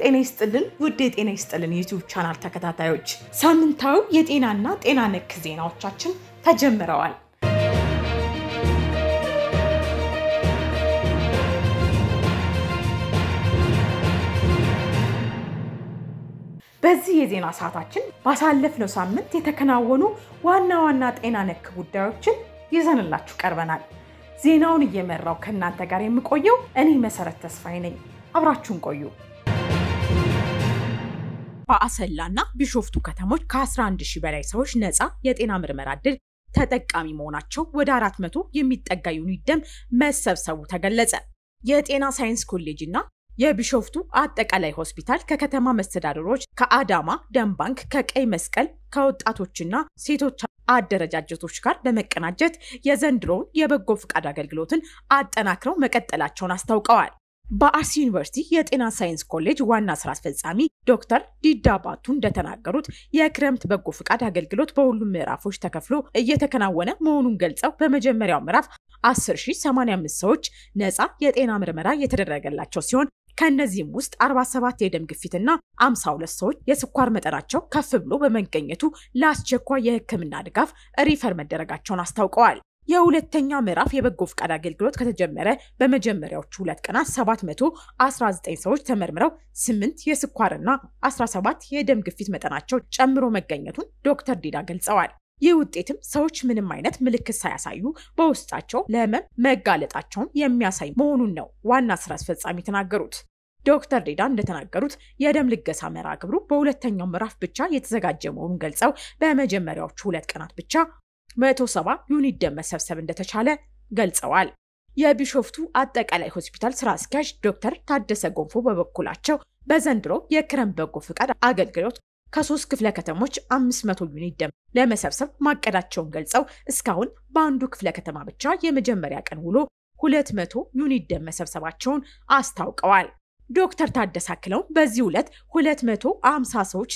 ጤና ይስጥልን ውድ የጤና ይስጥልን ዩቲዩብ ቻናል ተከታታዮች ሳምንታዊ የጤናና ጤና ነክ ዜናዎቻችን ተጀምረዋል። በዚህ የዜና ሰዓታችን ባሳለፍነው ሳምንት የተከናወኑ ዋና ዋና ጤና ነክ ጉዳዮችን ይዘንላችሁ ቀርበናል። ዜናውን እየመራው ከእናንተ ጋር የምቆየው እኔ መሰረት ተስፋዬ ነኝ። አብራችሁን ቆዩ። ና ቢሾፍቱ ከተሞች ከ11 ሺህ በላይ ሰዎች ነፃ የጤና ምርመራ እድል ተጠቃሚ መሆናቸው ወደ 400 የሚጠጋ ዩኒት ደም መሰብሰቡ ተገለጸ። የጤና ሳይንስ ኮሌጅ እና የቢሾፍቱ አጠቃላይ ሆስፒታል ከከተማ መስተዳድሮች፣ ከአዳማ ደም ባንክ፣ ከቀይ መስቀል፣ ከወጣቶችና ሴቶች አደረጃጀቶች ጋር በመቀናጀት የዘንድሮውን የበጎ ፈቃድ አገልግሎትን አጠናክረው መቀጠላቸውን አስታውቀዋል። በአርሲ ዩኒቨርሲቲ የጤና ሳይንስ ኮሌጅ ዋና ስራ አስፈጻሚ ዶክተር ዲዳ ባቱ እንደተናገሩት የክረምት በጎ ፍቃድ አገልግሎት በሁሉም ምዕራፎች ተከፍሎ እየተከናወነ መሆኑን ገልጸው በመጀመሪያው ምዕራፍ 10085 ሰዎች ነፃ የጤና ምርመራ የተደረገላቸው ሲሆን ከእነዚህም ውስጥ 47 የደም ግፊትና 52 ሰዎች የስኳር መጠናቸው ከፍ ብሎ በመገኘቱ ለአስቸኳይ የሕክምና ድጋፍ ሪፈር መደረጋቸውን አስታውቀዋል። የሁለተኛ ምዕራፍ የበጎ ፍቃድ አገልግሎት ከተጀመረ በመጀመሪያዎቹ ሁለት ቀናት 719 ሰዎች ተመርምረው 8 የስኳርና 17 የደም ግፊት መጠናቸው ጨምሮ መገኘቱን ዶክተር ዲዳ ገልጸዋል። ይህ ውጤትም ሰዎች ምንም አይነት ምልክት ሳያሳዩ በውስጣቸው ለህመም መጋለጣቸውን የሚያሳይ መሆኑን ነው ዋና ስራ አስፈጻሚ የተናገሩት። ዶክተር ዴዳ እንደተናገሩት የደም ልገሳ መርሃ ግብሩ በሁለተኛው ምዕራፍ ብቻ የተዘጋጀ መሆኑን ገልጸው በመጀመሪያዎቹ ሁለት ቀናት ብቻ 170 ዩኒት ደም መሰብሰብ እንደተቻለ ገልጸዋል። የቢሾፍቱ አጠቃላይ ሆስፒታል ስራ አስኪያጅ ዶክተር ታደሰ ጎንፎ በበኩላቸው በዘንድሮ የክረም በጎ ፍቃድ አገልግሎት ከሶስት ክፍለ ከተሞች 500 ዩኒት ደም ለመሰብሰብ ማቀዳቸውን ገልጸው እስካሁን በአንዱ ክፍለ ከተማ ብቻ የመጀመሪያ ቀን ውሎ 200 ዩኒት ደም መሰብሰባቸውን አስታውቀዋል። ዶክተር ታደሰ አክለውም በዚህ ዕለት 250 ሰዎች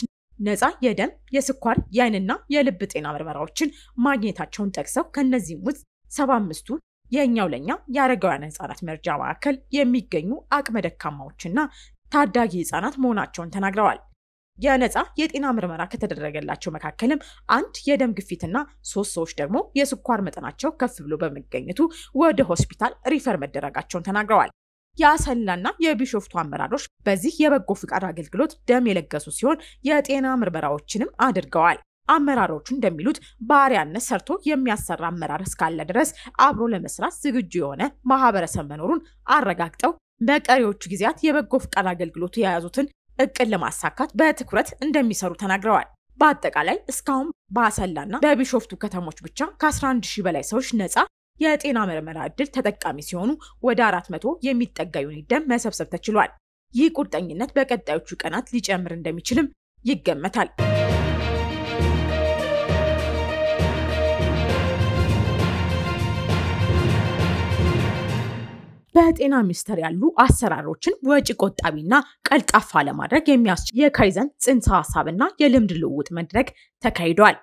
ነፃ የደም የስኳር የአይንና የልብ ጤና ምርመራዎችን ማግኘታቸውን ጠቅሰው ከእነዚህም ውስጥ ሰባ አምስቱ የእኛው ለእኛ የአረጋውያን ህጻናት መርጃ ማዕከል የሚገኙ አቅመ ደካማዎችና ታዳጊ ህጻናት መሆናቸውን ተናግረዋል። የነፃ የጤና ምርመራ ከተደረገላቸው መካከልም አንድ የደም ግፊትና ሶስት ሰዎች ደግሞ የስኳር መጠናቸው ከፍ ብሎ በመገኘቱ ወደ ሆስፒታል ሪፈር መደረጋቸውን ተናግረዋል። የአሰላና የቢሾፍቱ አመራሮች በዚህ የበጎ ፍቃድ አገልግሎት ደም የለገሱ ሲሆን የጤና ምርመራዎችንም አድርገዋል። አመራሮቹ እንደሚሉት ባሪያነት ሰርቶ የሚያሰራ አመራር እስካለ ድረስ አብሮ ለመስራት ዝግጁ የሆነ ማህበረሰብ መኖሩን አረጋግጠው በቀሪዎቹ ጊዜያት የበጎ ፍቃድ አገልግሎቱ የያዙትን እቅድ ለማሳካት በትኩረት እንደሚሰሩ ተናግረዋል። በአጠቃላይ እስካሁን በአሰላና በቢሾፍቱ ከተሞች ብቻ ከ11 ሺህ በላይ ሰዎች ነፃ የጤና ምርመራ እድል ተጠቃሚ ሲሆኑ ወደ አራት መቶ የሚጠጋ ዩኒት ደም መሰብሰብ ተችሏል። ይህ ቁርጠኝነት በቀጣዮቹ ቀናት ሊጨምር እንደሚችልም ይገመታል። በጤና ሚኒስቴር ያሉ አሰራሮችን ወጪ ቆጣቢና ቀልጣፋ ለማድረግ የሚያስችል የካይዘን ጽንሰ ሀሳብና የልምድ ልውውጥ መድረክ ተካሂዷል።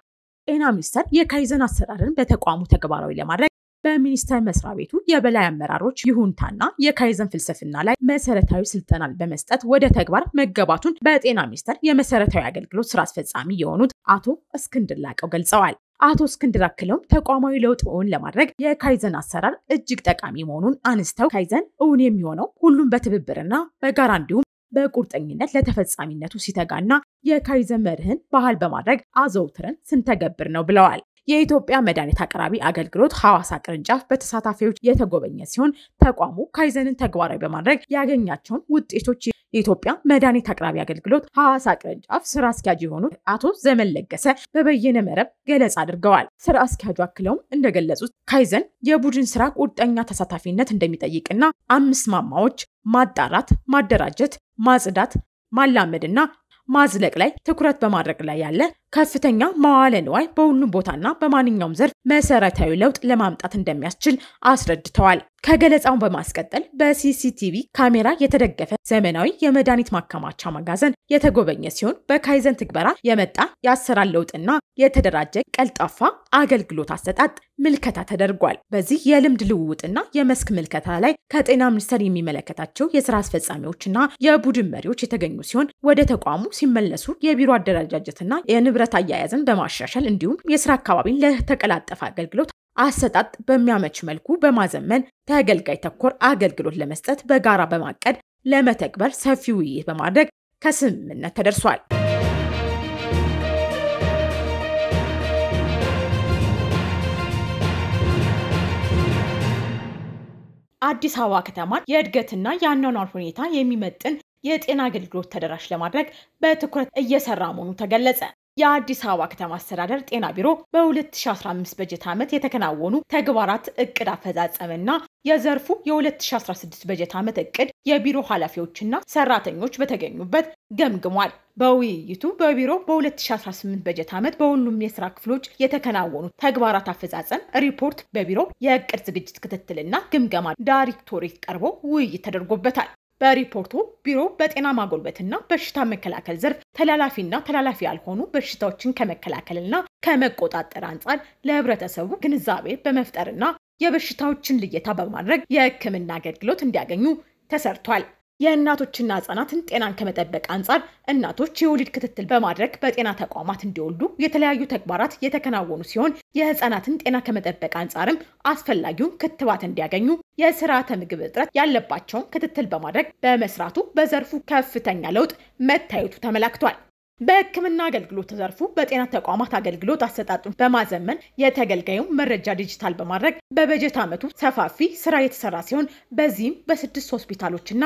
ጤና ሚኒስቴር የካይዘን አሰራርን በተቋሙ ተግባራዊ ለማድረግ በሚኒስቴር መስሪያ ቤቱ የበላይ አመራሮች ይሁንታና የካይዘን ፍልስፍና ላይ መሰረታዊ ስልጠናን በመስጠት ወደ ተግባር መገባቱን በጤና ሚኒስቴር የመሰረታዊ አገልግሎት ስራ አስፈጻሚ የሆኑት አቶ እስክንድር ላቀው ገልጸዋል። አቶ እስክንድር አክለውም ተቋማዊ ለውጥ እውን ለማድረግ የካይዘን አሰራር እጅግ ጠቃሚ መሆኑን አንስተው ካይዘን እውን የሚሆነው ሁሉም በትብብርና በጋራ እንዲሁም በቁርጠኝነት ለተፈጻሚነቱ ሲተጋና የካይዘን መርህን ባህል በማድረግ አዘውትረን ስንተገብር ነው ብለዋል። የኢትዮጵያ መድኃኒት አቅራቢ አገልግሎት ሐዋሳ ቅርንጫፍ በተሳታፊዎች የተጎበኘ ሲሆን ተቋሙ ካይዘንን ተግባራዊ በማድረግ ያገኛቸውን ውጤቶች የኢትዮጵያ መድኃኒት አቅራቢ አገልግሎት ሐዋሳ ቅርንጫፍ ስራ አስኪያጅ የሆኑት አቶ ዘመን ለገሰ በበየነ መረብ ገለጻ አድርገዋል። ስራ አስኪያጁ አክለውም እንደገለጹት ካይዘን የቡድን ስራ ቁርጠኛ ተሳታፊነት እንደሚጠይቅና አምስት ማማዎች ማጣራት፣ ማደራጀት፣ ማጽዳት፣ ማላመድ እና ማዝለቅ ላይ ትኩረት በማድረግ ላይ ያለ ከፍተኛ መዋለ ንዋይ በሁሉም ቦታና በማንኛውም ዘርፍ መሰረታዊ ለውጥ ለማምጣት እንደሚያስችል አስረድተዋል። ከገለጻውን በማስቀጠል በሲሲቲቪ ካሜራ የተደገፈ ዘመናዊ የመድኃኒት ማከማቻ መጋዘን የተጎበኘ ሲሆን በካይዘን ትግበራ የመጣ የአሰራር ለውጥና የተደራጀ ቀልጣፋ አገልግሎት አሰጣጥ ምልከታ ተደርጓል። በዚህ የልምድ ልውውጥና የመስክ ምልከታ ላይ ከጤና ሚኒስቴር የሚመለከታቸው የስራ አስፈጻሚዎችና የቡድን መሪዎች የተገኙ ሲሆን ወደ ተቋሙ ሲመለሱ የቢሮ አደረጃጀትና የንብ የንብረት አያያዝን በማሻሻል እንዲሁም የስራ አካባቢን ለተቀላጠፈ አገልግሎት አሰጣጥ በሚያመች መልኩ በማዘመን ተገልጋይ ተኮር አገልግሎት ለመስጠት በጋራ በማቀድ ለመተግበር ሰፊ ውይይት በማድረግ ከስምምነት ተደርሷል። አዲስ አበባ ከተማን የእድገትና የአኗኗር ሁኔታ የሚመጥን የጤና አገልግሎት ተደራሽ ለማድረግ በትኩረት እየሰራ መሆኑ ተገለጸ። የአዲስ አበባ ከተማ አስተዳደር ጤና ቢሮ በ2015 በጀት ዓመት የተከናወኑ ተግባራት እቅድ አፈጻጸምና የዘርፉ የ2016 በጀት ዓመት እቅድ የቢሮ ኃላፊዎችና ሰራተኞች በተገኙበት ገምግሟል። በውይይቱ በቢሮ በ2018 በጀት ዓመት በሁሉም የስራ ክፍሎች የተከናወኑ ተግባራት አፈጻጸም ሪፖርት በቢሮ የእቅድ ዝግጅት ክትትልና ግምገማ ዳይሬክቶሬት ቀርቦ ውይይት ተደርጎበታል። በሪፖርቱ ቢሮ በጤና ማጎልበትና በሽታ መከላከል ዘርፍ ተላላፊና ተላላፊ ያልሆኑ በሽታዎችን ከመከላከልና ከመቆጣጠር አንጻር ለህብረተሰቡ ግንዛቤ በመፍጠርና የበሽታዎችን ልየታ በማድረግ የህክምና አገልግሎት እንዲያገኙ ተሰርቷል። የእናቶችና ህጻናትን ጤናን ከመጠበቅ አንጻር እናቶች የወሊድ ክትትል በማድረግ በጤና ተቋማት እንዲወልዱ የተለያዩ ተግባራት የተከናወኑ ሲሆን የህጻናትን ጤና ከመጠበቅ አንጻርም አስፈላጊውን ክትባት እንዲያገኙ የስርዓተ ምግብ እጥረት ያለባቸውን ክትትል በማድረግ በመስራቱ በዘርፉ ከፍተኛ ለውጥ መታየቱ ተመላክቷል። በህክምና አገልግሎት ዘርፉ በጤና ተቋማት አገልግሎት አሰጣጡን በማዘመን የተገልጋዩን መረጃ ዲጂታል በማድረግ በበጀት ዓመቱ ሰፋፊ ስራ የተሰራ ሲሆን በዚህም በስድስት ሆስፒታሎችና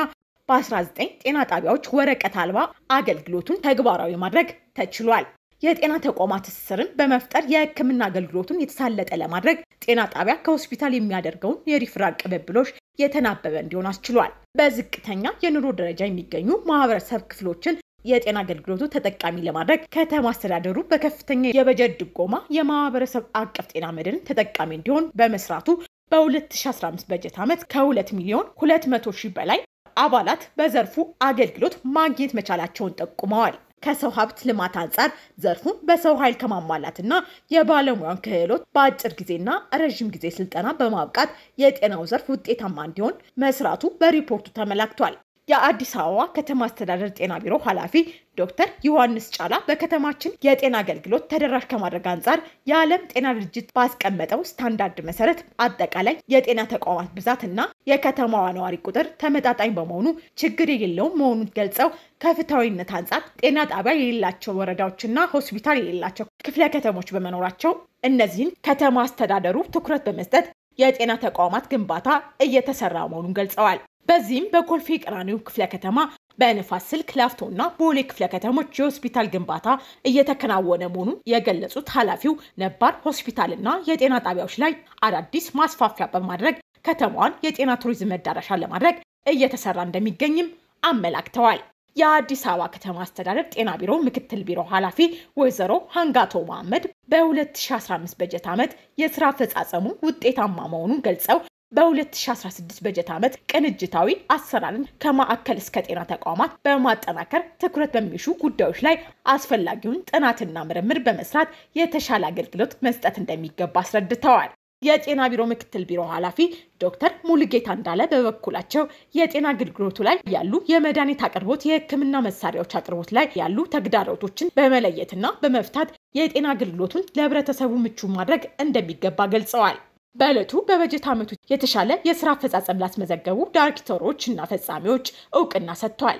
በ19 ጤና ጣቢያዎች ወረቀት አልባ አገልግሎቱን ተግባራዊ ማድረግ ተችሏል። የጤና ተቋማት ትስስርን በመፍጠር የሕክምና አገልግሎቱን የተሳለጠ ለማድረግ ጤና ጣቢያ ከሆስፒታል የሚያደርገውን የሪፍራል ቅብብሎች የተናበበ እንዲሆን አስችሏል። በዝቅተኛ የኑሮ ደረጃ የሚገኙ ማህበረሰብ ክፍሎችን የጤና አገልግሎቱ ተጠቃሚ ለማድረግ ከተማ አስተዳደሩ በከፍተኛ የበጀት ድጎማ የማህበረሰብ አቀፍ ጤና መድን ተጠቃሚ እንዲሆን በመስራቱ በ2015 በጀት ዓመት ከ2 ሚሊዮን 200 ሺህ በላይ አባላት በዘርፉ አገልግሎት ማግኘት መቻላቸውን ጠቁመዋል። ከሰው ሀብት ልማት አንጻር ዘርፉን በሰው ኃይል ከማሟላትና የባለሙያን ክህሎት በአጭር ጊዜና ረዥም ጊዜ ስልጠና በማብቃት የጤናው ዘርፍ ውጤታማ እንዲሆን መስራቱ በሪፖርቱ ተመላክቷል። የአዲስ አበባ ከተማ አስተዳደር ጤና ቢሮ ኃላፊ ዶክተር ዮሐንስ ጫላ በከተማችን የጤና አገልግሎት ተደራሽ ከማድረግ አንጻር የዓለም ጤና ድርጅት ባስቀመጠው ስታንዳርድ መሰረት አጠቃላይ የጤና ተቋማት ብዛት እና የከተማዋ ነዋሪ ቁጥር ተመጣጣኝ በመሆኑ ችግር የሌለውም መሆኑን ገልጸው ከፍትሐዊነት አንጻር ጤና ጣቢያ የሌላቸው ወረዳዎችና ሆስፒታል የሌላቸው ክፍለ ከተሞች በመኖራቸው እነዚህን ከተማ አስተዳደሩ ትኩረት በመስጠት የጤና ተቋማት ግንባታ እየተሰራ መሆኑን ገልጸዋል። በዚህም በኮልፌ ቀራኒዮ ክፍለ ከተማ በንፋስ ስልክ ላፍቶና ቦሌ ክፍለ ከተሞች የሆስፒታል ግንባታ እየተከናወነ መሆኑን የገለጹት ኃላፊው ነባር ሆስፒታልና የጤና ጣቢያዎች ላይ አዳዲስ ማስፋፊያ በማድረግ ከተማዋን የጤና ቱሪዝም መዳረሻ ለማድረግ እየተሰራ እንደሚገኝም አመላክተዋል። የአዲስ አበባ ከተማ አስተዳደር ጤና ቢሮ ምክትል ቢሮ ኃላፊ ወይዘሮ ሀንጋቶ መሐመድ በ2015 በጀት ዓመት የስራ አፈጻጸሙ ውጤታማ መሆኑን ገልጸው በ2016 በጀት ዓመት ቅንጅታዊ አሰራርን ከማዕከል እስከ ጤና ተቋማት በማጠናከር ትኩረት በሚሹ ጉዳዮች ላይ አስፈላጊውን ጥናትና ምርምር በመስራት የተሻለ አገልግሎት መስጠት እንደሚገባ አስረድተዋል። የጤና ቢሮ ምክትል ቢሮ ኃላፊ ዶክተር ሙሉጌታ እንዳለ በበኩላቸው የጤና አገልግሎቱ ላይ ያሉ የመድኃኒት አቅርቦት፣ የሕክምና መሳሪያዎች አቅርቦት ላይ ያሉ ተግዳሮቶችን በመለየትና በመፍታት የጤና አገልግሎቱን ለህብረተሰቡ ምቹ ማድረግ እንደሚገባ ገልጸዋል። በዕለቱ በበጀት ዓመቱ የተሻለ የስራ አፈጻጸም ላስመዘገቡ ዳይሬክተሮች እና ፈጻሚዎች እውቅና ሰጥቷል።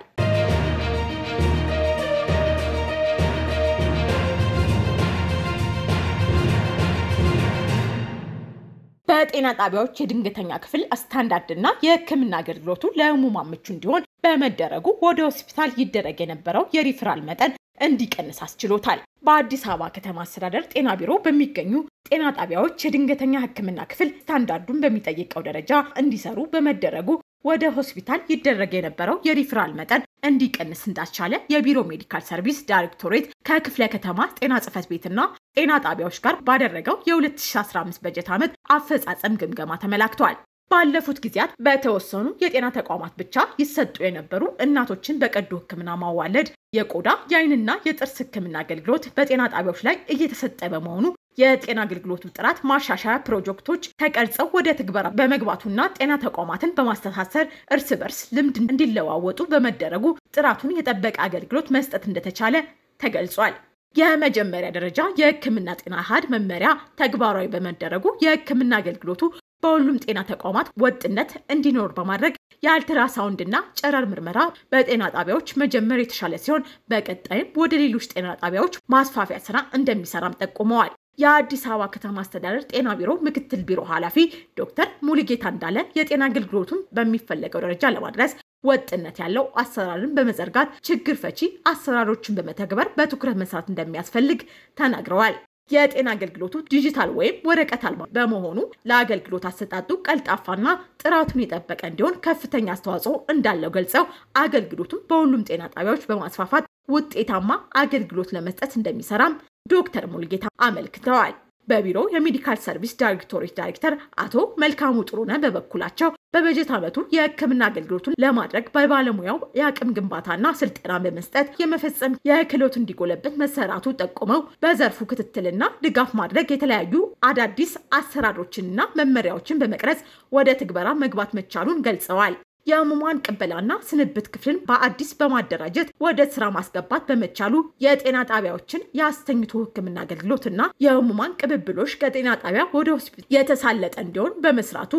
በጤና ጣቢያዎች የድንገተኛ ክፍል ስታንዳርድና የሕክምና አገልግሎቱ ለሕሙማን ምቹ እንዲሆን በመደረጉ ወደ ሆስፒታል ይደረግ የነበረው የሪፍራል መጠን እንዲቀንስ አስችሎታል። በአዲስ አበባ ከተማ አስተዳደር ጤና ቢሮ በሚገኙ ጤና ጣቢያዎች የድንገተኛ ሕክምና ክፍል ስታንዳርዱን በሚጠይቀው ደረጃ እንዲሰሩ በመደረጉ ወደ ሆስፒታል ይደረግ የነበረው የሪፈራል መጠን እንዲቀንስ እንዳስቻለ የቢሮ ሜዲካል ሰርቪስ ዳይሬክቶሬት ከክፍለ ከተማ ጤና ጽፈት ቤትና ጤና ጣቢያዎች ጋር ባደረገው የ2015 በጀት ዓመት አፈጻጸም ግምገማ ተመላክቷል። ባለፉት ጊዜያት በተወሰኑ የጤና ተቋማት ብቻ ይሰጡ የነበሩ እናቶችን በቀዶ ሕክምና ማዋለድ፣ የቆዳ የአይንና የጥርስ ሕክምና አገልግሎት በጤና ጣቢያዎች ላይ እየተሰጠ በመሆኑ የጤና አገልግሎቱ ጥራት ማሻሻያ ፕሮጀክቶች ተቀርጸው ወደ ትግበራ በመግባቱና ጤና ተቋማትን በማስተሳሰር እርስ በርስ ልምድ እንዲለዋወጡ በመደረጉ ጥራቱን የጠበቀ አገልግሎት መስጠት እንደተቻለ ተገልጿል። የመጀመሪያ ደረጃ የህክምና ጤና አሃድ መመሪያ ተግባራዊ በመደረጉ የህክምና አገልግሎቱ በሁሉም ጤና ተቋማት ወጥነት እንዲኖር በማድረግ የአልትራ ሳውንድና ጨረር ምርመራ በጤና ጣቢያዎች መጀመር የተሻለ ሲሆን በቀጣይም ወደ ሌሎች ጤና ጣቢያዎች ማስፋፊያ ስራ እንደሚሰራም ጠቁመዋል። የአዲስ አበባ ከተማ አስተዳደር ጤና ቢሮ ምክትል ቢሮ ኃላፊ ዶክተር ሙሉጌታ እንዳለ የጤና አገልግሎቱን በሚፈለገው ደረጃ ለማድረስ ወጥነት ያለው አሰራርን በመዘርጋት ችግር ፈቺ አሰራሮችን በመተግበር በትኩረት መስራት እንደሚያስፈልግ ተናግረዋል። የጤና አገልግሎቱ ዲጂታል ወይም ወረቀት አልባ በመሆኑ ለአገልግሎት አሰጣጡ ቀልጣፋና ጥራቱን የጠበቀ እንዲሆን ከፍተኛ አስተዋጽኦ እንዳለው ገልጸው አገልግሎቱን በሁሉም ጤና ጣቢያዎች በማስፋፋት ውጤታማ አገልግሎት ለመስጠት እንደሚሰራም ዶክተር ሙልጌታ አመልክተዋል። በቢሮ የሜዲካል ሰርቪስ ዳይሬክቶሬት ዳይሬክተር አቶ መልካሙ ጥሩነ በበኩላቸው በበጀት ዓመቱ የህክምና አገልግሎቱን ለማድረግ በባለሙያው የአቅም ግንባታና ስልጠና በመስጠት የመፈጸም የክህሎት እንዲጎለበት መሰራቱ ጠቁመው በዘርፉ ክትትልና ድጋፍ ማድረግ የተለያዩ አዳዲስ አሰራሮችንና መመሪያዎችን በመቅረጽ ወደ ትግበራ መግባት መቻሉን ገልጸዋል። የህሙማን ቅበላና ስንብት ክፍልን በአዲስ በማደራጀት ወደ ስራ ማስገባት በመቻሉ የጤና ጣቢያዎችን የአስተኝቶ ህክምና አገልግሎትና የህሙማን ቅብብሎች ከጤና ጣቢያ ወደ ሆስፒታል የተሳለጠ እንዲሆን በመስራቱ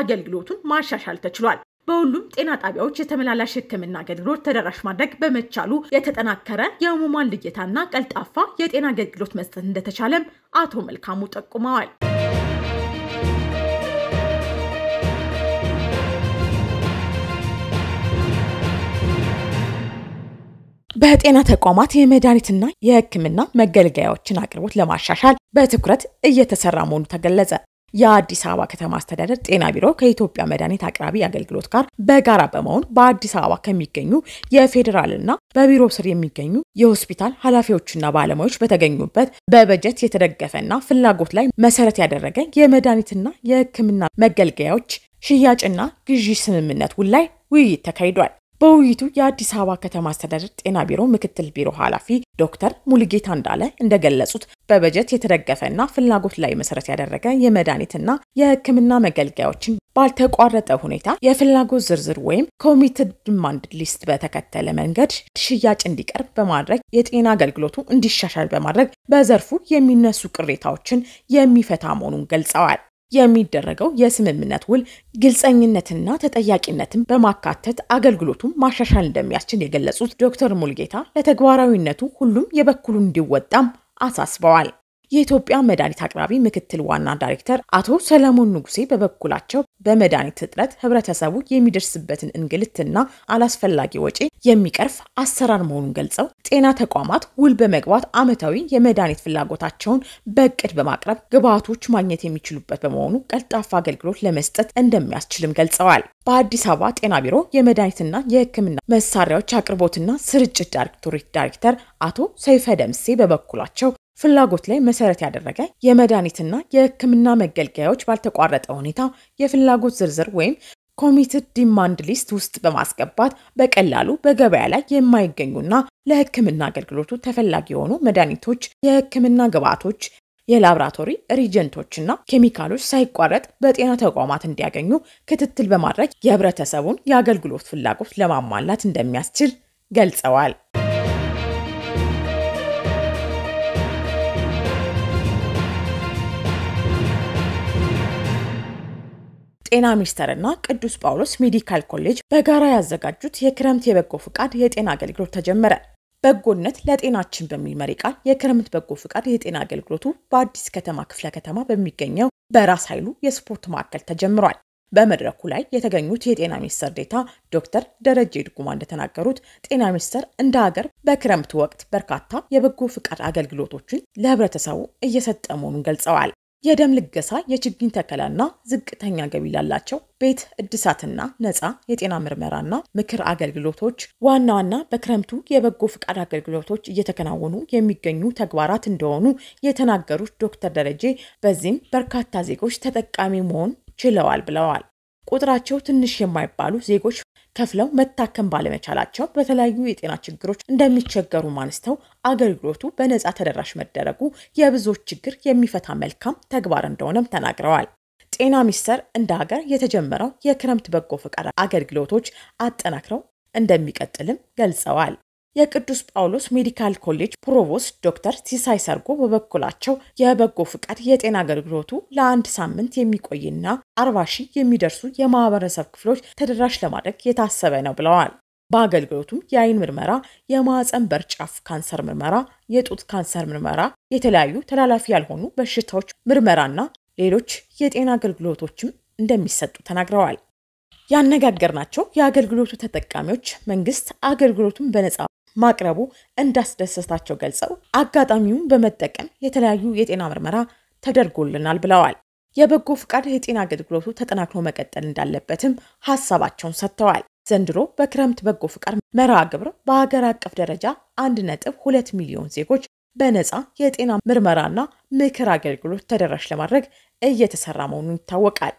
አገልግሎቱን ማሻሻል ተችሏል። በሁሉም ጤና ጣቢያዎች የተመላላሽ ህክምና አገልግሎት ተደራሽ ማድረግ በመቻሉ የተጠናከረ የህሙማን ልየታና ቀልጣፋ የጤና አገልግሎት መስጠት እንደተቻለም አቶ መልካሙ ጠቁመዋል። በጤና ተቋማት የመድኃኒትና የሕክምና መገልገያዎችን አቅርቦት ለማሻሻል በትኩረት እየተሰራ መሆኑ ተገለጸ። የአዲስ አበባ ከተማ አስተዳደር ጤና ቢሮ ከኢትዮጵያ መድኃኒት አቅራቢ አገልግሎት ጋር በጋራ በመሆን በአዲስ አበባ ከሚገኙ የፌዴራልና በቢሮ ስር የሚገኙ የሆስፒታል ኃላፊዎችና ባለሙያዎች በተገኙበት በበጀት የተደገፈና ፍላጎት ላይ መሰረት ያደረገ የመድኃኒትና የሕክምና መገልገያዎች ሽያጭና ግዢ ስምምነት ውል ላይ ውይይት ተካሂዷል። በውይይቱ የአዲስ አበባ ከተማ አስተዳደር ጤና ቢሮ ምክትል ቢሮ ኃላፊ ዶክተር ሙልጌታ እንዳለ እንደገለጹት በበጀት የተደገፈና ፍላጎት ላይ መሰረት ያደረገ የመድኃኒትና የሕክምና መገልገያዎችን ባልተቋረጠ ሁኔታ የፍላጎት ዝርዝር ወይም ኮሚትድ ዲማንድ ሊስት በተከተለ መንገድ ሽያጭ እንዲቀርብ በማድረግ የጤና አገልግሎቱ እንዲሻሻል በማድረግ በዘርፉ የሚነሱ ቅሬታዎችን የሚፈታ መሆኑን ገልጸዋል። የሚደረገው የስምምነት ውል ግልጸኝነትና ተጠያቂነትን በማካተት አገልግሎቱን ማሻሻል እንደሚያስችል የገለጹት ዶክተር ሙልጌታ ለተግባራዊነቱ ሁሉም የበኩሉ እንዲወጣም አሳስበዋል። የኢትዮጵያ መድኃኒት አቅራቢ ምክትል ዋና ዳይሬክተር አቶ ሰለሞን ንጉሴ በበኩላቸው በመድኃኒት እጥረት ህብረተሰቡ የሚደርስበትን እንግልትና አላስፈላጊ ወጪ የሚቀርፍ አሰራር መሆኑን ገልጸው ጤና ተቋማት ውል በመግባት አመታዊ የመድኃኒት ፍላጎታቸውን በእቅድ በማቅረብ ግብዓቶች ማግኘት የሚችሉበት በመሆኑ ቀልጣፋ አገልግሎት ለመስጠት እንደሚያስችልም ገልጸዋል። በአዲስ አበባ ጤና ቢሮ የመድኃኒትና የሕክምና መሳሪያዎች አቅርቦትና ስርጭት ዳይሬክቶሬት ዳይሬክተር አቶ ሰይፈ ደምሴ በበኩላቸው ፍላጎት ላይ መሰረት ያደረገ የመድኃኒትና የሕክምና መገልገያዎች ባልተቋረጠ ሁኔታ የፍላጎት ዝርዝር ወይም ኮሚትድ ዲማንድ ሊስት ውስጥ በማስገባት በቀላሉ በገበያ ላይ የማይገኙና ለሕክምና አገልግሎቱ ተፈላጊ የሆኑ መድኃኒቶች፣ የሕክምና ግብዓቶች፣ የላብራቶሪ ሪጀንቶችና ኬሚካሎች ሳይቋረጥ በጤና ተቋማት እንዲያገኙ ክትትል በማድረግ የህብረተሰቡን የአገልግሎት ፍላጎት ለማሟላት እንደሚያስችል ገልጸዋል። ጤና እና ቅዱስ ጳውሎስ ሜዲካል ኮሌጅ በጋራ ያዘጋጁት የክረምት የበጎ ፍቃድ የጤና አገልግሎት ተጀመረ። በጎነት ለጤናችን በሚል መሪ ቃል የክረምት በጎ ፍቃድ የጤና አገልግሎቱ በአዲስ ከተማ ክፍለ ከተማ በሚገኘው በራስ ኃይሉ የስፖርት ማዕከል ተጀምሯል። በመድረኩ ላይ የተገኙት የጤና ሚኒስትር ዴታ ዶክተር ደረጀ ድጉማ እንደተናገሩት ጤና ሚኒስቴር እንደ ሀገር በክረምት ወቅት በርካታ የበጎ ፍቃድ አገልግሎቶችን ለህብረተሰቡ እየሰጠ መሆኑን ገልጸዋል። የደም ልገሳ፣ የችግኝ ተከላና ዝቅተኛ ገቢ ላላቸው ቤት እድሳትና ነፃ የጤና ምርመራና ምክር አገልግሎቶች ዋና ዋና በክረምቱ የበጎ ፍቃድ አገልግሎቶች እየተከናወኑ የሚገኙ ተግባራት እንደሆኑ የተናገሩት ዶክተር ደረጀ በዚህም በርካታ ዜጎች ተጠቃሚ መሆን ችለዋል ብለዋል። ቁጥራቸው ትንሽ የማይባሉ ዜጎች ከፍለው መታከም ባለመቻላቸው በተለያዩ የጤና ችግሮች እንደሚቸገሩ አንስተው አገልግሎቱ በነጻ ተደራሽ መደረጉ የብዙዎች ችግር የሚፈታ መልካም ተግባር እንደሆነም ተናግረዋል። ጤና ሚኒስቴር እንደ ሀገር የተጀመረው የክረምት በጎ ፈቃድ አገልግሎቶች አጠናክረው እንደሚቀጥልም ገልጸዋል። የቅዱስ ጳውሎስ ሜዲካል ኮሌጅ ፕሮቮስት ዶክተር ሲሳይ ሰርጎ በበኩላቸው የበጎ ፍቃድ የጤና አገልግሎቱ ለአንድ ሳምንት የሚቆይና አርባ ሺህ የሚደርሱ የማህበረሰብ ክፍሎች ተደራሽ ለማድረግ የታሰበ ነው ብለዋል። በአገልግሎቱም የአይን ምርመራ፣ የማዕፀን በር ጫፍ ካንሰር ምርመራ፣ የጡት ካንሰር ምርመራ፣ የተለያዩ ተላላፊ ያልሆኑ በሽታዎች ምርመራና ሌሎች የጤና አገልግሎቶችም እንደሚሰጡ ተናግረዋል። ያነጋገርናቸው የአገልግሎቱ ተጠቃሚዎች መንግስት አገልግሎቱን በነጻ ማቅረቡ እንዳስደሰታቸው ገልጸው አጋጣሚውን በመጠቀም የተለያዩ የጤና ምርመራ ተደርጎልናል ብለዋል። የበጎ ፍቃድ የጤና አገልግሎቱ ተጠናክሮ መቀጠል እንዳለበትም ሀሳባቸውን ሰጥተዋል። ዘንድሮ በክረምት በጎ ፍቃድ መርሃ ግብር በሀገር አቀፍ ደረጃ አንድ ነጥብ ሁለት ሚሊዮን ዜጎች በነፃ የጤና ምርመራና ምክር አገልግሎት ተደራሽ ለማድረግ እየተሰራ መሆኑን ይታወቃል።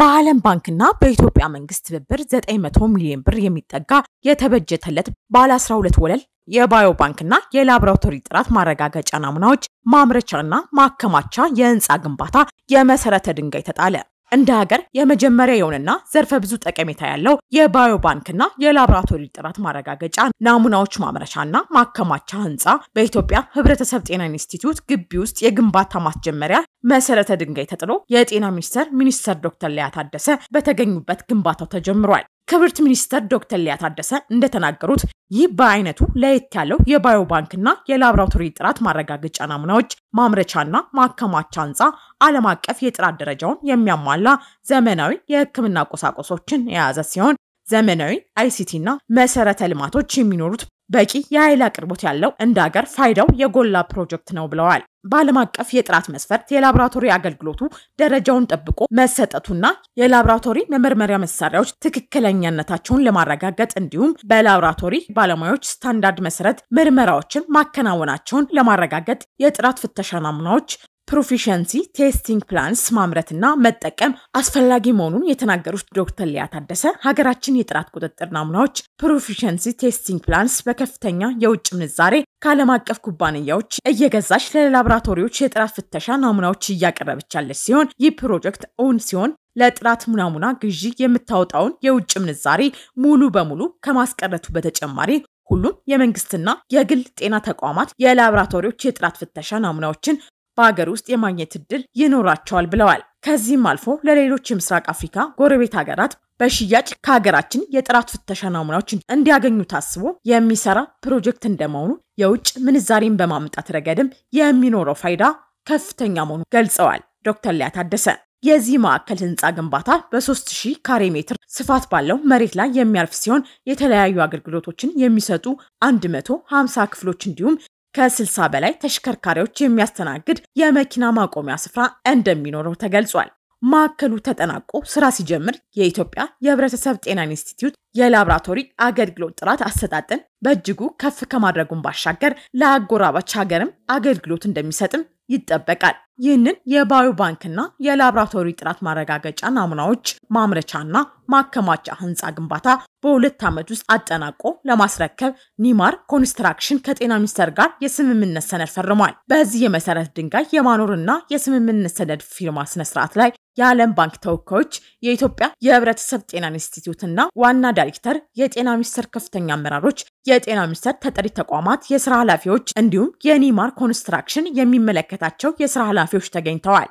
በዓለም ባንክና በኢትዮጵያ መንግስት ትብብር 900 ሚሊዮን ብር የሚጠጋ የተበጀተለት ባለ 12 ወለል የባዮ ባንክና የላቦራቶሪ ጥራት ማረጋገጫ ናሙናዎች ማምረቻና ማከማቻ የህንፃ ግንባታ የመሰረተ ድንጋይ ተጣለ። እንደ ሀገር የመጀመሪያ የሆነና ዘርፈ ብዙ ጠቀሜታ ያለው የባዮ ባንክና የላብራቶሪ ጥራት ማረጋገጫ ናሙናዎች ማምረቻና ማከማቻ ህንፃ በኢትዮጵያ ህብረተሰብ ጤና ኢንስቲትዩት ግቢ ውስጥ የግንባታ ማስጀመሪያ መሰረተ ድንጋይ ተጥሎ የጤና ሚኒስቴር ሚኒስተር ዶክተር ሊያ ታደሰ በተገኙበት ግንባታው ተጀምሯል። ክብርት ሚኒስተር ዶክተር ሊያ ታደሰ እንደተናገሩት ይህ በአይነቱ ለየት ያለው የባዮ ባንክና የላብራቶሪ ጥራት ማረጋገጫ ናሙናዎች ማምረቻና ማከማቻ ህንፃ ዓለም አቀፍ የጥራት ደረጃውን የሚያሟላ ዘመናዊ የህክምና ቁሳቁሶችን የያዘ ሲሆን ዘመናዊ አይሲቲ እና መሰረተ ልማቶች የሚኖሩት በቂ የኃይል አቅርቦት ያለው እንደ ሀገር ፋይዳው የጎላ ፕሮጀክት ነው ብለዋል። በዓለም አቀፍ የጥራት መስፈርት የላብራቶሪ አገልግሎቱ ደረጃውን ጠብቆ መሰጠቱና የላብራቶሪ መመርመሪያ መሳሪያዎች ትክክለኛነታቸውን ለማረጋገጥ እንዲሁም በላብራቶሪ ባለሙያዎች ስታንዳርድ መሰረት ምርመራዎችን ማከናወናቸውን ለማረጋገጥ የጥራት ፍተሻ ናሙናዎች ፕሮፊሸንሲ ቴስቲንግ ፕላንስ ማምረትና መጠቀም አስፈላጊ መሆኑን የተናገሩት ዶክተር ሊያ ታደሰ ሀገራችን የጥራት ቁጥጥር ናሙናዎች ፕሮፊሸንሲ ቴስቲንግ ፕላንስ በከፍተኛ የውጭ ምንዛሬ ከዓለም አቀፍ ኩባንያዎች እየገዛች ለላቦራቶሪዎች የጥራት ፍተሻ ናሙናዎች እያቀረበች ሲሆን ይህ ፕሮጀክት እውን ሲሆን ለጥራት ናሙና ግዢ የምታወጣውን የውጭ ምንዛሬ ሙሉ በሙሉ ከማስቀረቱ በተጨማሪ ሁሉም የመንግስትና የግል ጤና ተቋማት የላብራቶሪዎች የጥራት ፍተሻ ናሙናዎችን በሀገር ውስጥ የማግኘት እድል ይኖራቸዋል ብለዋል። ከዚህም አልፎ ለሌሎች የምስራቅ አፍሪካ ጎረቤት ሀገራት በሽያጭ ከሀገራችን የጥራት ፍተሻ ናሙናዎች እንዲያገኙ ታስቦ የሚሰራ ፕሮጀክት እንደመሆኑ የውጭ ምንዛሬን በማምጣት ረገድም የሚኖረው ፋይዳ ከፍተኛ መሆኑ ገልጸዋል። ዶክተር ሊያ ታደሰ የዚህ ማዕከል ህንፃ ግንባታ በ3000 ካሬ ሜትር ስፋት ባለው መሬት ላይ የሚያርፍ ሲሆን የተለያዩ አገልግሎቶችን የሚሰጡ 150 ክፍሎች እንዲሁም ከ60 በላይ ተሽከርካሪዎች የሚያስተናግድ የመኪና ማቆሚያ ስፍራ እንደሚኖረው ተገልጿል። ማዕከሉ ተጠናቆ ስራ ሲጀምር የኢትዮጵያ የህብረተሰብ ጤና ኢንስቲትዩት የላብራቶሪ አገልግሎት ጥራት አሰጣጥን በእጅጉ ከፍ ከማድረጉን ባሻገር ለአጎራባች ሀገርም አገልግሎት እንደሚሰጥም ይጠበቃል። ይህንን የባዮ ባንክና የላብራቶሪ ጥራት ማረጋገጫ ናሙናዎች ማምረቻና ማከማቻ ህንፃ ግንባታ በሁለት ዓመት ውስጥ አጠናቆ ለማስረከብ ኒማር ኮንስትራክሽን ከጤና ሚኒስቴር ጋር የስምምነት ሰነድ ፈርሟል። በዚህ የመሰረት ድንጋይ የማኖርና የስምምነት ሰነድ ፊርማ ስነስርዓት ላይ የዓለም ባንክ ተወካዮች፣ የኢትዮጵያ የህብረተሰብ ጤና ኢንስቲትዩትና ዋና ዳይሬክተር፣ የጤና ሚኒስቴር ከፍተኛ አመራሮች፣ የጤና ሚኒስቴር ተጠሪ ተቋማት የስራ ኃላፊዎች እንዲሁም የኒማር ኮንስትራክሽን የሚመለከታቸው የስራ ኃላፊዎች ተገኝተዋል።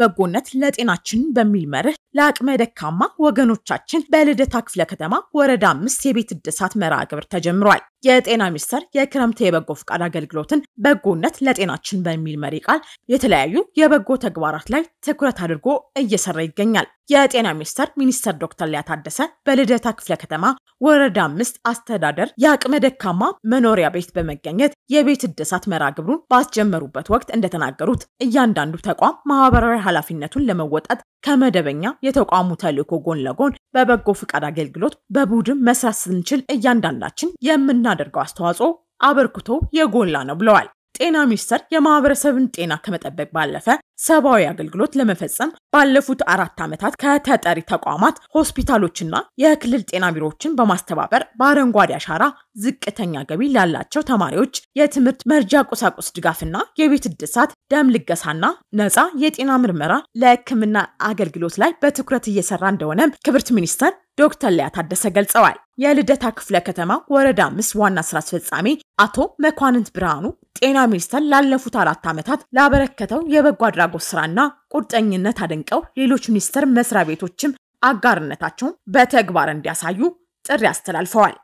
በጎነት ለጤናችን በሚል መርህ ለአቅመ ደካማ ወገኖቻችን በልደታ ክፍለ ከተማ ወረዳ አምስት የቤት እድሳት መርሃ ግብር ተጀምሯል። የጤና ሚኒስቴር የክረምት የበጎ ፍቃድ አገልግሎትን በጎነት ለጤናችን በሚል መሪ ቃል የተለያዩ የበጎ ተግባራት ላይ ትኩረት አድርጎ እየሰራ ይገኛል። የጤና ሚኒስቴር ሚኒስትር ዶክተር ሊያ ታደሰ በልደታ ክፍለ ከተማ ወረዳ አምስት አስተዳደር የአቅመ ደካማ መኖሪያ ቤት በመገኘት የቤት እድሳት መርሃ ግብሩን ባስጀመሩበት ወቅት እንደተናገሩት እያንዳንዱ ተቋም ማህበራዊ ኃላፊነቱን ለመወጣት ከመደበኛ የተቋሙ ተልዕኮ ጎን ለጎን በበጎ ፍቃድ አገልግሎት በቡድን መስራት ስንችል እያንዳንዳችን የምና የምናደርገው አስተዋጽኦ አበርክቶ የጎላ ነው ብለዋል። ጤና ሚኒስቴር የማህበረሰብን ጤና ከመጠበቅ ባለፈ ሰብአዊ አገልግሎት ለመፈጸም ባለፉት አራት ዓመታት ከተጠሪ ተቋማት ሆስፒታሎችና የክልል ጤና ቢሮዎችን በማስተባበር በአረንጓዴ አሻራ ዝቅተኛ ገቢ ላላቸው ተማሪዎች የትምህርት መርጃ ቁሳቁስ ድጋፍና የቤት እድሳት፣ ደም ልገሳና ነፃ የጤና ምርመራ ለሕክምና አገልግሎት ላይ በትኩረት እየሰራ እንደሆነም ክብርት ሚኒስተር ዶክተር ሊያ ታደሰ ገልጸዋል። የልደታ ክፍለ ከተማ ወረዳ አምስት ዋና ስራ አስፈጻሚ አቶ መኳንንት ብርሃኑ ጤና ሚኒስቴር ላለፉት አራት ዓመታት ላበረከተው የበጎ አድራጎት ስራና ቁርጠኝነት አድንቀው ሌሎች ሚኒስቴር መስሪያ ቤቶችም አጋርነታቸውን በተግባር እንዲያሳዩ ጥሪ አስተላልፈዋል።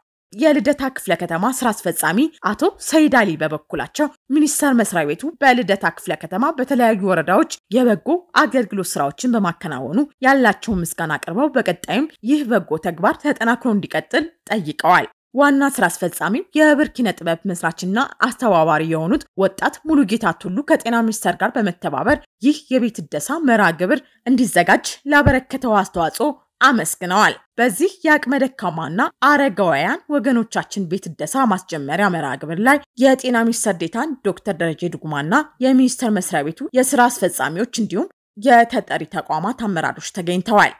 የልደታ ክፍለ ከተማ ስራ አስፈጻሚ አቶ ሰይድ አሊ በበኩላቸው ሚኒስቴር መስሪያ ቤቱ በልደታ ክፍለ ከተማ በተለያዩ ወረዳዎች የበጎ አገልግሎት ስራዎችን በማከናወኑ ያላቸውን ምስጋና አቅርበው በቀጣይም ይህ በጎ ተግባር ተጠናክሮ እንዲቀጥል ጠይቀዋል። ዋና ስራ አስፈጻሚው ኪነ ጥበብ መስራችና አስተባባሪ የሆኑት ወጣት ሙሉጌታ ቱሉ ከጤና ሚኒስቴር ጋር በመተባበር ይህ የቤት እደሳ መርሃ ግብር እንዲዘጋጅ ላበረከተው አስተዋጽኦ አመስግነዋል። በዚህ የአቅመ ደካማና አረጋውያን ወገኖቻችን ቤት እደሳ ማስጀመሪያ መርሃ ግብር ላይ የጤና ሚኒስትር ዴታን ዶክተር ደረጀ ዱጉማና የሚኒስቴር መስሪያ ቤቱ የስራ አስፈጻሚዎች እንዲሁም የተጠሪ ተቋማት አመራሮች ተገኝተዋል።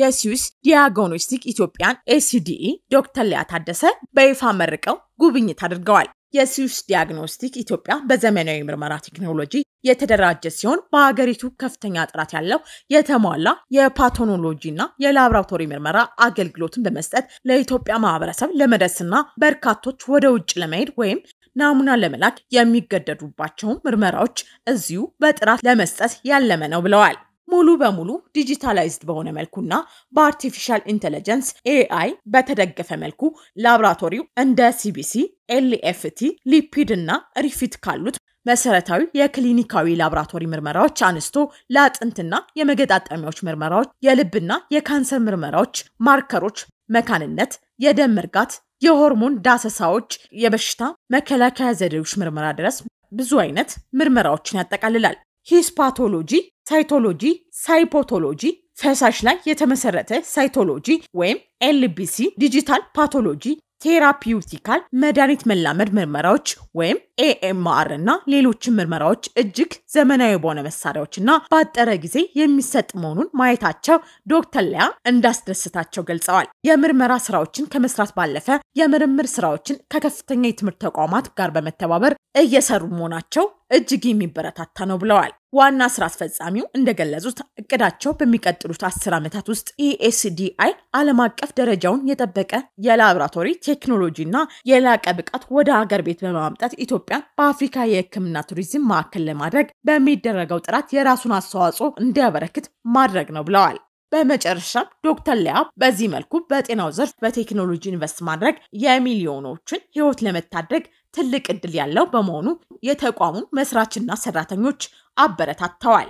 የስዊስ ዲያግኖስቲክ ኢትዮጵያን ኤሲዲኢ ዶክተር ሊያ ታደሰ በይፋ መርቀው ጉብኝት አድርገዋል። የሲዩስ ዲያግኖስቲክ ኢትዮጵያ በዘመናዊ ምርመራ ቴክኖሎጂ የተደራጀ ሲሆን በሀገሪቱ ከፍተኛ ጥራት ያለው የተሟላ የፓቶኖሎጂ እና የላብራቶሪ ምርመራ አገልግሎትን በመስጠት ለኢትዮጵያ ማህበረሰብ ለመድረስና በርካቶች ወደ ውጭ ለመሄድ ወይም ናሙና ለመላክ የሚገደዱባቸውን ምርመራዎች እዚሁ በጥራት ለመስጠት ያለመ ነው ብለዋል። ሙሉ በሙሉ ዲጂታላይዝድ በሆነ መልኩና በአርቲፊሻል ኢንቴለጀንስ ኤአይ በተደገፈ መልኩ ላብራቶሪው እንደ ሲቢሲ፣ ኤልኤፍቲ፣ ሊፒድ እና ሪፊት ካሉት መሰረታዊ የክሊኒካዊ ላብራቶሪ ምርመራዎች አንስቶ ለአጥንትና የመገጣጠሚያዎች ምርመራዎች፣ የልብና የካንሰር ምርመራዎች፣ ማርከሮች፣ መካንነት፣ የደም መርጋት፣ የሆርሞን ዳሰሳዎች፣ የበሽታ መከላከያ ዘዴዎች ምርመራ ድረስ ብዙ አይነት ምርመራዎችን ያጠቃልላል። ሂስፓቶሎጂ፣ ሳይቶሎጂ፣ ሳይፖቶሎጂ ፈሳሽ ላይ የተመሰረተ ሳይቶሎጂ ወይም ኤልቢሲ፣ ዲጂታል ፓቶሎጂ፣ ቴራፒውቲካል መድኃኒት መላመድ ምርመራዎች ወይም ኤኤምአር እና ሌሎችን ምርመራዎች እጅግ ዘመናዊ በሆነ መሳሪያዎች እና ባጠረ ጊዜ የሚሰጥ መሆኑን ማየታቸው ዶክተር ሊያ እንዳስደስታቸው ገልጸዋል። የምርመራ ስራዎችን ከመስራት ባለፈ የምርምር ስራዎችን ከከፍተኛ የትምህርት ተቋማት ጋር በመተባበር እየሰሩ መሆናቸው እጅግ የሚበረታታ ነው ብለዋል። ዋና ስራ አስፈጻሚው እንደገለጹት እቅዳቸው በሚቀጥሉት አስር ዓመታት ውስጥ ኢኤስዲአይ e ዓለም አቀፍ ደረጃውን የጠበቀ የላብራቶሪ ቴክኖሎጂና የላቀ ብቃት ወደ ሀገር ቤት በማምጣት ኢትዮጵያን በአፍሪካ የሕክምና ቱሪዝም ማዕከል ለማድረግ በሚደረገው ጥራት የራሱን አስተዋጽኦ እንዲያበረክት ማድረግ ነው ብለዋል። በመጨረሻም ዶክተር ሊያ በዚህ መልኩ በጤናው ዘርፍ በቴክኖሎጂ ኢንቨስት ማድረግ የሚሊዮኖችን ህይወት ለመታደግ ትልቅ እድል ያለው በመሆኑ የተቋሙን መስራችና ሰራተኞች አበረታተዋል።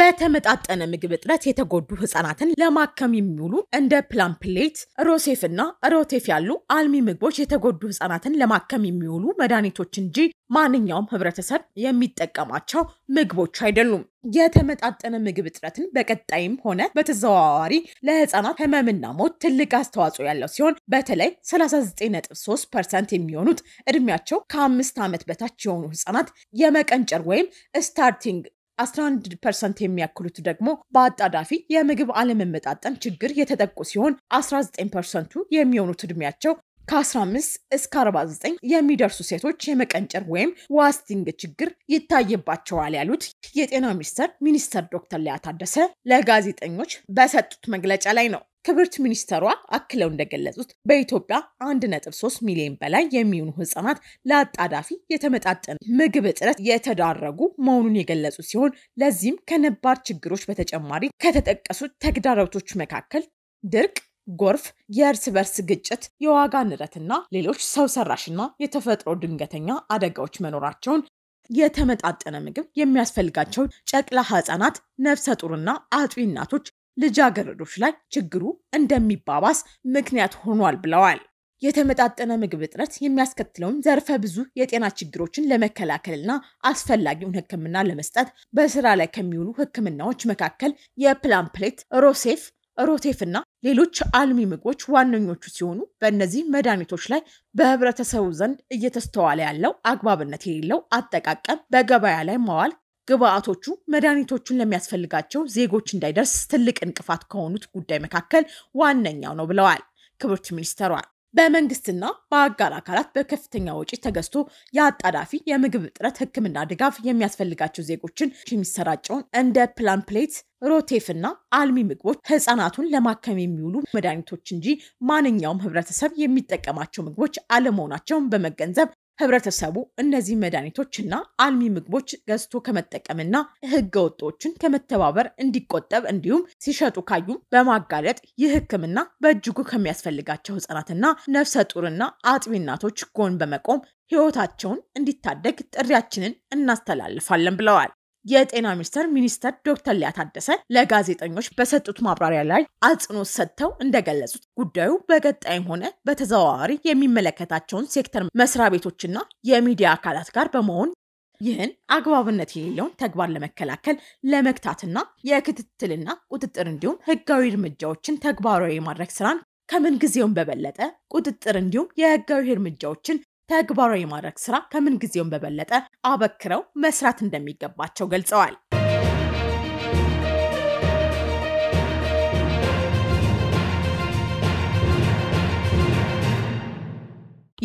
በተመጣጠነ ምግብ እጥረት የተጎዱ ህጻናትን ለማከም የሚውሉ እንደ ፕላምፕሌት፣ ሮሴፍ እና ሮቴፍ ያሉ አልሚ ምግቦች የተጎዱ ህጻናትን ለማከም የሚውሉ መድኃኒቶች እንጂ ማንኛውም ህብረተሰብ የሚጠቀማቸው ምግቦች አይደሉም። የተመጣጠነ ምግብ እጥረትን በቀጣይም ሆነ በተዘዋዋሪ ለህፃናት ህመምና ሞት ትልቅ አስተዋጽኦ ያለው ሲሆን በተለይ 39.3 ፐርሰንት የሚሆኑት እድሜያቸው ከአምስት ዓመት በታች የሆኑ ህፃናት የመቀንጨር ወይም ስታርቲንግ 11 ፐርሰንት የሚያክሉት ደግሞ በአጣዳፊ የምግብ አለመመጣጠን ችግር የተጠቁ ሲሆን 19 ፐርሰንቱ የሚሆኑት እድሜያቸው ከ15 እስከ 49 የሚደርሱ ሴቶች የመቀንጨር ወይም ዋስቲንግ ችግር ይታይባቸዋል ያሉት የጤና ሚኒስቴር ሚኒስትር ዶክተር ሊያ ታደሰ ለጋዜጠኞች በሰጡት መግለጫ ላይ ነው። ክብርት ሚኒስተሯ አክለው እንደገለጹት በኢትዮጵያ 1.3 ሚሊዮን በላይ የሚሆኑ ህጻናት ለአጣዳፊ የተመጣጠነ ምግብ እጥረት የተዳረጉ መሆኑን የገለጹ ሲሆን ለዚህም ከነባር ችግሮች በተጨማሪ ከተጠቀሱት ተግዳሮቶች መካከል ድርቅ፣ ጎርፍ፣ የእርስ በርስ ግጭት፣ የዋጋ ንረትና ሌሎች ሰው ሰራሽና የተፈጥሮ ድንገተኛ አደጋዎች መኖራቸውን የተመጣጠነ ምግብ የሚያስፈልጋቸው ጨቅላ ህጻናት፣ ነፍሰ ጡርና አጥቢ እናቶች፣ ልጃገረዶች ላይ ችግሩ እንደሚባባስ ምክንያት ሆኗል ብለዋል። የተመጣጠነ ምግብ እጥረት የሚያስከትለውን ዘርፈ ብዙ የጤና ችግሮችን ለመከላከልና አስፈላጊውን ሕክምና ለመስጠት በስራ ላይ ከሚውሉ ሕክምናዎች መካከል የፕላምፕሌት፣ ሮሴፍ ሮቴፍ እና ሌሎች አልሚ ምግቦች ዋነኞቹ ሲሆኑ በእነዚህ መድኃኒቶች ላይ በህብረተሰቡ ዘንድ እየተስተዋለ ያለው አግባብነት የሌለው አጠቃቀም፣ በገበያ ላይ ማዋል ግብአቶቹ መድኃኒቶቹን ለሚያስፈልጋቸው ዜጎች እንዳይደርስ ትልቅ እንቅፋት ከሆኑት ጉዳይ መካከል ዋነኛው ነው ብለዋል ክብርት ሚኒስተሯ። በመንግስትና በአጋር አካላት በከፍተኛ ወጪ ተገዝቶ የአጣዳፊ የምግብ እጥረት ህክምና ድጋፍ የሚያስፈልጋቸው ዜጎችን የሚሰራጨውን እንደ ፕላን ፕሌት ሮቴፍና አልሚ ምግቦች ህጻናቱን ለማከም የሚውሉ መድኃኒቶች እንጂ ማንኛውም ህብረተሰብ የሚጠቀማቸው ምግቦች አለመሆናቸውን በመገንዘብ ህብረተሰቡ እነዚህ መድኃኒቶችና አልሚ ምግቦች ገዝቶ ከመጠቀምና ህገ ወጦችን ከመተባበር እንዲቆጠብ እንዲሁም ሲሸጡ ካዩም በማጋለጥ ይህ ህክምና በእጅጉ ከሚያስፈልጋቸው ህጻናትና ነፍሰ ጡርና አጥቢ እናቶች ጎን በመቆም ህይወታቸውን እንዲታደግ ጥሪያችንን እናስተላልፋለን ብለዋል። የጤና ሚኒስቴር ሚኒስትር ዶክተር ሊያ ታደሰ ለጋዜጠኞች በሰጡት ማብራሪያ ላይ አጽንኦት ሰጥተው እንደገለጹት ጉዳዩ በቀጣይም ሆነ በተዘዋዋሪ የሚመለከታቸውን ሴክተር መስሪያ ቤቶችና የሚዲያ አካላት ጋር በመሆን ይህን አግባብነት የሌለውን ተግባር ለመከላከል ለመግታትና የክትትልና ቁጥጥር እንዲሁም ህጋዊ እርምጃዎችን ተግባራዊ የማድረግ ስራን ከምን በበለጠ ቁጥጥር እንዲሁም የህጋዊ እርምጃዎችን ተግባራዊ የማድረግ ስራ ከምን ጊዜውም በበለጠ አበክረው መስራት እንደሚገባቸው ገልጸዋል።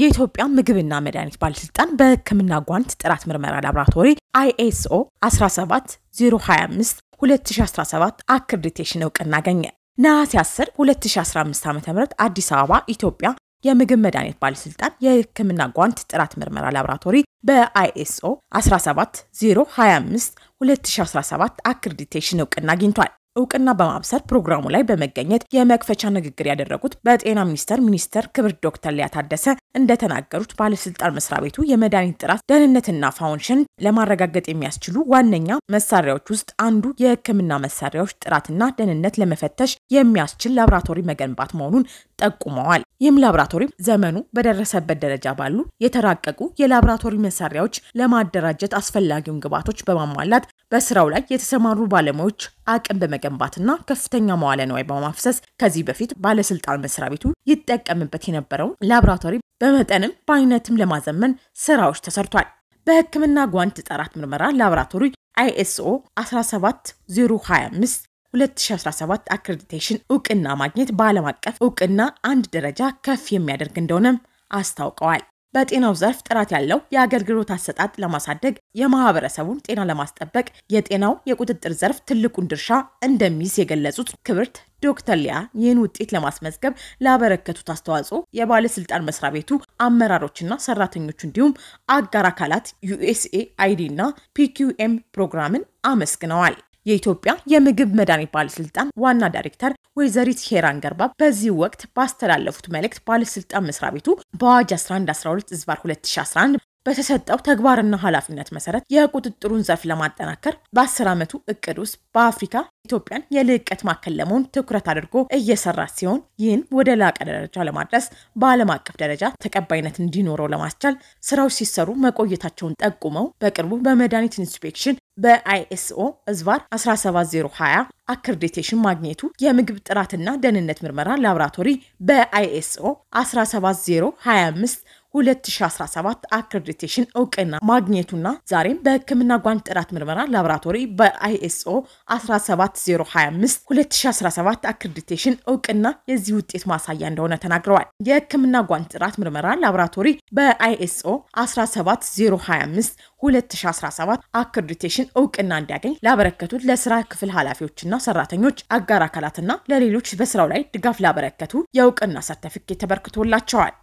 የኢትዮጵያ ምግብና መድኃኒት ባለስልጣን በሕክምና ጓንት ጥራት ምርመራ ላብራቶሪ አይኤስኦ 17025 2017 አክርዲቴሽን እውቅና አገኘ። ነሐሴ 10 2015 ዓ ም አዲስ አበባ ኢትዮጵያ የምግብ መድኃኒት ባለስልጣን የህክምና ጓንት ጥራት ምርመራ ላቦራቶሪ በአይኤስኦ 17025 2017 አክሬዲቴሽን እውቅና አግኝቷል። እውቅና በማብሰር ፕሮግራሙ ላይ በመገኘት የመክፈቻ ንግግር ያደረጉት በጤና ሚኒስቴር ሚኒስትር ክብር ዶክተር ሊያ ታደሰ እንደተናገሩት ባለስልጣን መስሪያ ቤቱ የመድኃኒት ጥራት ደህንነትና ፋውንሽን ለማረጋገጥ የሚያስችሉ ዋነኛ መሳሪያዎች ውስጥ አንዱ የህክምና መሳሪያዎች ጥራትና ደህንነት ለመፈተሽ የሚያስችል ላብራቶሪ መገንባት መሆኑን ጠቁመዋል። ይህም ላብራቶሪ ዘመኑ በደረሰበት ደረጃ ባሉ የተራቀቁ የላብራቶሪ መሳሪያዎች ለማደራጀት አስፈላጊውን ግብዓቶች በማሟላት በስራው ላይ የተሰማሩ ባለሙያዎች አቅም በመገንባትና ከፍተኛ መዋለ ንዋይ በማፍሰስ ከዚህ በፊት ባለስልጣን መስሪያ ቤቱ ይጠቀምበት የነበረውን ላብራቶሪ በመጠንም በአይነትም ለማዘመን ስራዎች ተሰርቷል። በህክምና ጓንት ጥራት ምርመራ ላብራቶሪ አይኤስኦ 17025 2017 አክሬዲቴሽን እውቅና ማግኘት በዓለም አቀፍ እውቅና አንድ ደረጃ ከፍ የሚያደርግ እንደሆነም አስታውቀዋል። በጤናው ዘርፍ ጥራት ያለው የአገልግሎት አሰጣጥ ለማሳደግ የማህበረሰቡን ጤና ለማስጠበቅ የጤናው የቁጥጥር ዘርፍ ትልቁን ድርሻ እንደሚይዝ የገለጹት ክብርት ዶክተር ሊያ ይህን ውጤት ለማስመዝገብ ላበረከቱት አስተዋጽኦ የባለስልጣን መስሪያ ቤቱ አመራሮችና ሰራተኞቹ እንዲሁም አጋር አካላት ዩኤስኤ አይዲ እና ፒኪኤም ፕሮግራምን አመስግነዋል። የኢትዮጵያ የምግብ መድኃኒት ባለስልጣን ዋና ዳይሬክተር ወይዘሪት ሄራን ገርባ በዚህ ወቅት ባስተላለፉት መልእክት ባለስልጣን መስሪያ ቤቱ በአዋጅ 1112 ዝባር 2011 በተሰጠው ተግባርና ኃላፊነት መሰረት የቁጥጥሩን ዘርፍ ለማጠናከር በአስር ዓመቱ እቅድ ውስጥ በአፍሪካ ኢትዮጵያን የልዕቀት ማዕከል ለመሆን ትኩረት አድርጎ እየሰራ ሲሆን ይህን ወደ ላቀ ደረጃ ለማድረስ በዓለም አቀፍ ደረጃ ተቀባይነት እንዲኖረው ለማስቻል ስራዎች ሲሰሩ መቆየታቸውን ጠቁመው በቅርቡ በመድኃኒት ኢንስፔክሽን በአይኤስኦ እዝባር 17020 አክሬዲቴሽን ማግኘቱ የምግብ ጥራትና ደህንነት ምርመራ ላቦራቶሪ በአይኤስኦ 17025 2017 አክሬዲቴሽን እውቅና ማግኘቱና ዛሬም በሕክምና ጓንት ጥራት ምርመራ ላቦራቶሪ በአይኤስኦ 17025 2017 አክሬዲቴሽን እውቅና የዚህ ውጤት ማሳያ እንደሆነ ተናግረዋል። የሕክምና ጓንት ጥራት ምርመራ ላቦራቶሪ በአይኤስኦ 17025 2017 አክሬዲቴሽን እውቅና እንዲያገኝ ላበረከቱት ለስራ ክፍል ኃላፊዎችና ሰራተኞች፣ አጋር አካላትና ለሌሎች በስራው ላይ ድጋፍ ላበረከቱ የእውቅና ሰርተፊኬት ተበርክቶላቸዋል።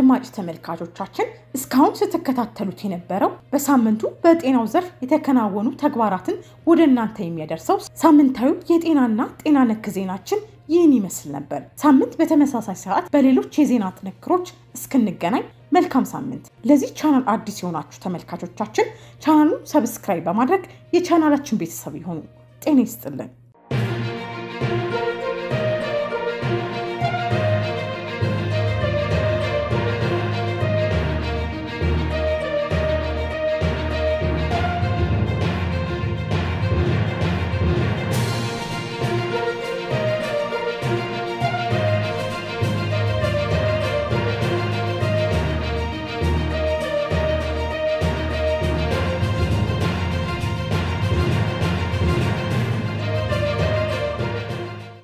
አድማጭ ተመልካቾቻችን እስካሁን ስትከታተሉት የነበረው በሳምንቱ በጤናው ዘርፍ የተከናወኑ ተግባራትን ወደ እናንተ የሚያደርሰው ሳምንታዊ የጤናና ጤና ነክ ዜናችን ይህን ይመስል ነበር። ሳምንት በተመሳሳይ ሰዓት በሌሎች የዜና ጥንክሮች እስክንገናኝ መልካም ሳምንት። ለዚህ ቻናል አዲስ የሆናችሁ ተመልካቾቻችን ቻናሉን ሰብስክራይብ በማድረግ የቻናላችን ቤተሰብ ይሆኑ። ጤና ይስጥልን።